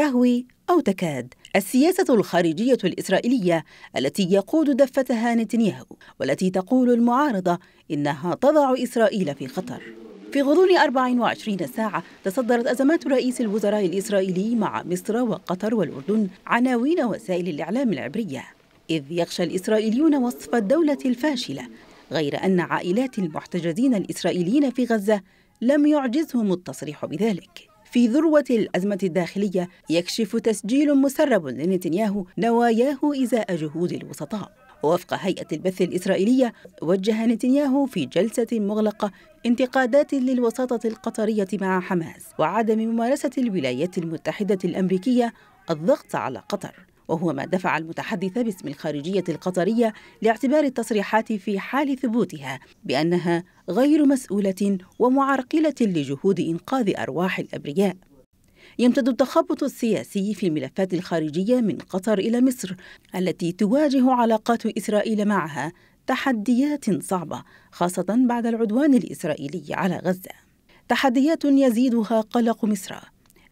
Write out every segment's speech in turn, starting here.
تهوي أو تكاد السياسة الخارجية الإسرائيلية التي يقود دفتها نتنياهو والتي تقول المعارضة إنها تضع إسرائيل في خطر في غضون 24 ساعة تصدرت أزمات رئيس الوزراء الإسرائيلي مع مصر وقطر والأردن عناوين وسائل الإعلام العبرية إذ يخشى الإسرائيليون وصف الدولة الفاشلة غير أن عائلات المحتجزين الإسرائيليين في غزة لم يعجزهم التصريح بذلك في ذروة الأزمة الداخلية يكشف تسجيل مسرب لنتنياهو نواياه إزاء جهود الوسطاء وفق هيئة البث الإسرائيلية وجه نتنياهو في جلسة مغلقة انتقادات للوساطة القطرية مع حماس وعدم ممارسة الولايات المتحدة الأمريكية الضغط على قطر وهو ما دفع المتحدث باسم الخارجية القطرية لاعتبار التصريحات في حال ثبوتها بأنها غير مسؤولة ومعرقلة لجهود إنقاذ أرواح الأبرياء يمتد التخبط السياسي في الملفات الخارجية من قطر إلى مصر التي تواجه علاقات إسرائيل معها تحديات صعبة خاصة بعد العدوان الإسرائيلي على غزة تحديات يزيدها قلق مصر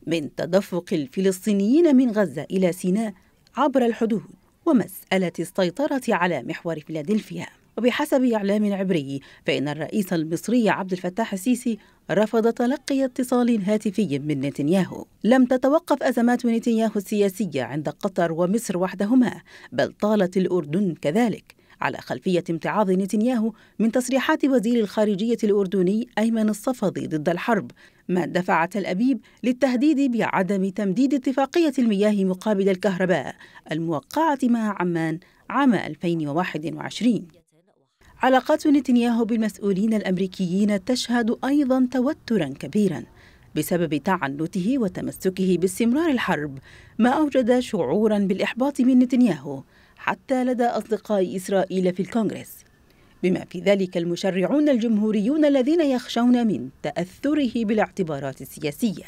من تدفق الفلسطينيين من غزة إلى سيناء عبر الحدود ومسألة السيطرة على محور فيلادلفيا وبحسب إعلام عبري فإن الرئيس المصري عبد الفتاح السيسي رفض تلقي اتصال هاتفي من نتنياهو لم تتوقف أزمات نتنياهو السياسية عند قطر ومصر وحدهما بل طالت الأردن كذلك على خلفية امتعاض نتنياهو من تصريحات وزير الخارجية الأردني أيمن الصفدي ضد الحرب ما دفع تل أبيب للتهديد بعدم تمديد اتفاقية المياه مقابل الكهرباء الموقعة مع عمان عام 2021 علاقات نتنياهو بالمسؤولين الأمريكيين تشهد أيضا توترا كبيرا بسبب تعنته وتمسكه باستمرار الحرب ما أوجد شعورا بالإحباط من نتنياهو حتى لدى أصدقاء إسرائيل في الكونغرس بما في ذلك المشرعون الجمهوريون الذين يخشون من تأثره بالاعتبارات السياسية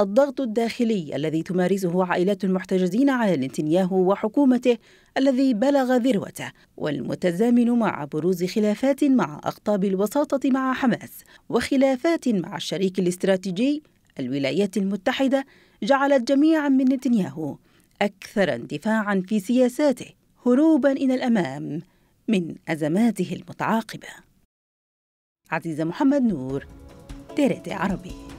الضغط الداخلي الذي تمارسه عائلات المحتجزين على نتنياهو وحكومته الذي بلغ ذروته والمتزامن مع بروز خلافات مع أقطاب الوساطة مع حماس وخلافات مع الشريك الاستراتيجي الولايات المتحدة جعلت جميعا من نتنياهو أكثر اندفاعا في سياساته هروبا إلى الأمام من أزماته المتعاقبة عزيزة محمد نور تيريتي عربي